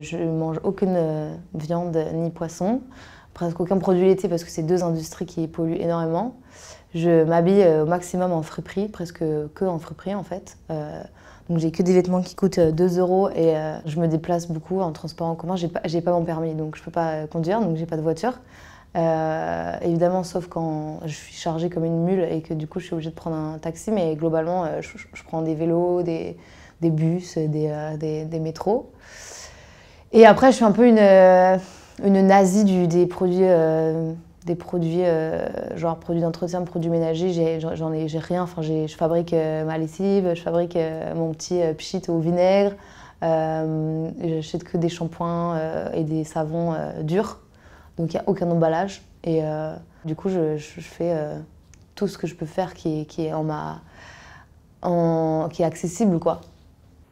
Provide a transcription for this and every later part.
Je mange aucune euh, viande ni poisson, presque aucun produit laitier parce que c'est deux industries qui polluent énormément. Je m'habille euh, au maximum en friperie, presque que en friperie en fait. Euh, donc j'ai que des vêtements qui coûtent 2 euros et je me déplace beaucoup en transport en commun. J'ai pas, pas mon permis donc je peux pas conduire, donc j'ai pas de voiture. évidemment, sauf quand je suis chargée comme une mule et que du coup je suis obligée de prendre un taxi, mais globalement je, prends des vélos, des, bus, des, des, des métros. Et après, je suis un peu une, euh, une nazie du, des produits, euh, des produits euh, genre produits d'entretien, produits ménagers. J'en ai, j'ai rien. Enfin, je fabrique ma lessive, je fabrique mon petit pchit au vinaigre. j'achète que des shampoings et des savons durs. Donc, il n'y a aucun emballage. Et du coup, je, fais tout ce que je peux faire qui, est, qui est en ma, en, qui est accessible, quoi.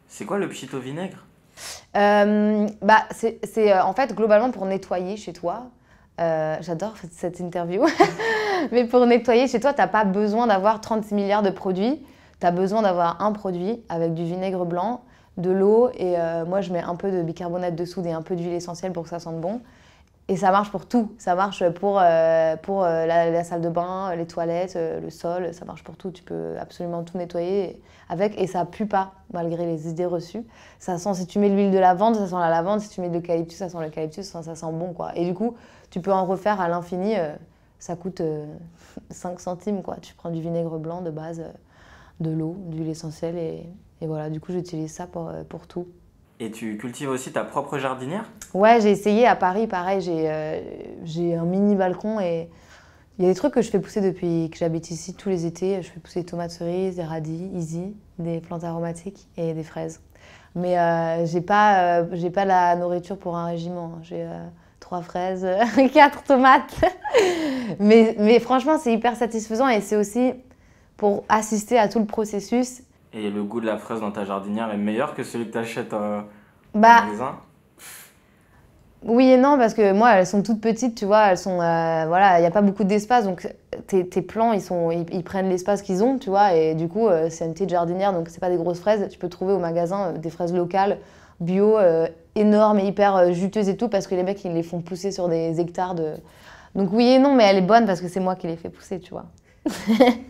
C'est quoi le pchit au vinaigre euh, bah, c'est euh, en fait globalement pour nettoyer chez toi. Euh, j'adore cette interview. Mais pour nettoyer chez toi, tu n'as pas besoin d'avoir 36 milliards de produits. Tu as besoin d'avoir un produit avec du vinaigre blanc, de l'eau et moi je mets un peu de bicarbonate de soude et un peu d'huile essentielle pour que ça sente bon. Et ça marche pour tout. Ça marche pour, euh, pour euh, la, salle de bain, les toilettes, euh, le sol. Ça marche pour tout. Tu peux absolument tout nettoyer avec. Et ça pue pas, malgré les idées reçues. Ça sent, si tu mets l'huile de lavande, ça sent la lavande. Si tu mets de l'eucalyptus, ça sent l'eucalyptus. Ça, ça sent bon, quoi. Et du coup, tu peux en refaire à l'infini. ça coûte 5 centimes, quoi. Tu prends du vinaigre blanc de base, de l'eau, d'huile essentielle. Et, voilà, du coup, j'utilise ça pour tout. Et tu cultives aussi ta propre jardinière Ouais, j'ai essayé à Paris, pareil, euh, j'ai un mini balcon et il y a des trucs que je fais pousser depuis que j'habite ici tous les étés. Je fais pousser des tomates cerises, des radis, easy, des plantes aromatiques et des fraises. Mais euh, j'ai pas, euh, pas la nourriture pour un régiment. J'ai trois fraises, quatre tomates. mais, mais franchement, c'est hyper satisfaisant et c'est aussi pour assister à tout le processus et le goût de la fraise dans ta jardinière est meilleur que celui que tu achètes magasin euh, bah, magasin Oui et non, parce que moi, elles sont toutes petites, tu vois, elles sont. Euh, voilà, il n'y a pas beaucoup d'espace, donc tes, tes, plants, ils, sont, ils, prennent l'espace qu'ils ont, tu vois, et du coup, euh, c'est une petite jardinière, donc c'est pas des grosses fraises. Tu peux trouver au magasin des fraises locales, bio, énormes et hyper juteuses et tout, parce que les mecs, ils les font pousser sur des hectares de. Donc oui et non, mais elle est bonne parce que c'est moi qui les fais pousser, tu vois.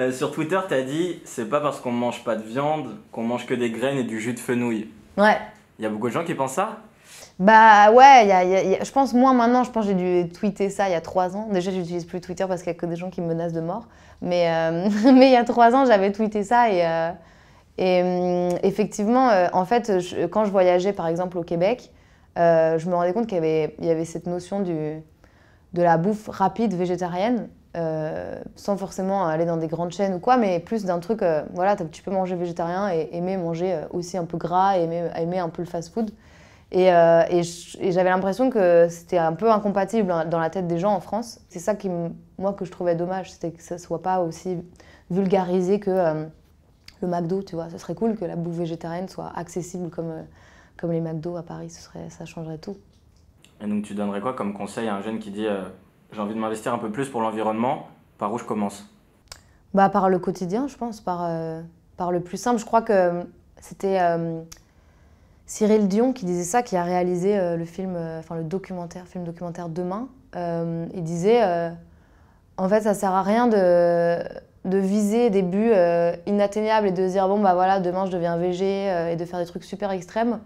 Euh, sur Twitter, t'as dit c'est pas parce qu'on mange pas de viande qu'on mange que des graines et du jus de fenouil. Ouais. Il y a beaucoup de gens qui pensent ça Bah ouais, y a, je pense moi maintenant, je pense j'ai dû tweeter ça il y a trois ans. Déjà, j'utilise plus Twitter parce qu'il y a que des gens qui me menacent de mort. Mais euh, il y a trois ans, j'avais tweeté ça et euh, et hum, effectivement, en fait, quand je voyageais par exemple au Québec, je me rendais compte qu'il y avait, y avait cette notion du, de la bouffe rapide végétarienne euh, sans forcément aller dans des grandes chaînes ou quoi, mais plus d'un truc, euh, voilà, tu peux manger végétarien et aimer manger euh, aussi un peu gras, et aimer, un peu le fast-food. Et, j'avais l'impression que c'était un peu incompatible hein, dans la tête des gens en France. C'est ça qui, moi, que je trouvais dommage, c'était que ça soit pas aussi vulgarisé que le McDo, tu vois. Ce serait cool que la bouffe végétarienne soit accessible comme, comme les McDo à Paris, ce serait, ça changerait tout. Et donc tu donnerais quoi comme conseil à un jeune qui dit j'ai envie de m'investir un peu plus pour l'environnement, par où je commence bah, Par le quotidien, je pense, par, euh, par le plus simple. Je crois que euh, c'était euh, Cyril Dion qui disait ça, qui a réalisé le film, enfin le documentaire, film documentaire Demain. il disait, en fait, ça sert à rien de, viser des buts inatteignables et de dire, bon, bah voilà, demain je deviens VG et de faire des trucs super extrêmes.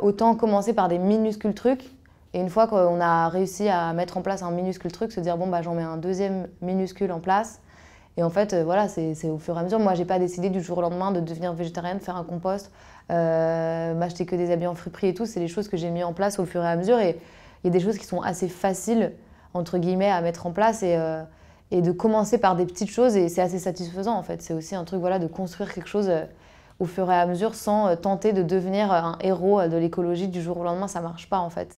autant commencer par des minuscules trucs et une fois qu'on a réussi à mettre en place un minuscule truc, se dire bon bah j'en mets un deuxième minuscule en place. Et en fait, euh, voilà, c'est au fur et à mesure. Moi, j'ai pas décidé du jour au lendemain de devenir végétarienne, faire un compost, euh, m'acheter que des habits en friperie et tout. C'est les choses que j'ai mis en place au fur et à mesure. Et il y a des choses qui sont assez faciles, entre guillemets, à mettre en place et, euh, et de commencer par des petites choses. Et c'est assez satisfaisant, en fait. C'est aussi un truc, voilà, de construire quelque chose au fur et à mesure sans tenter de devenir un héros de l'écologie du jour au lendemain. Ça marche pas, en fait.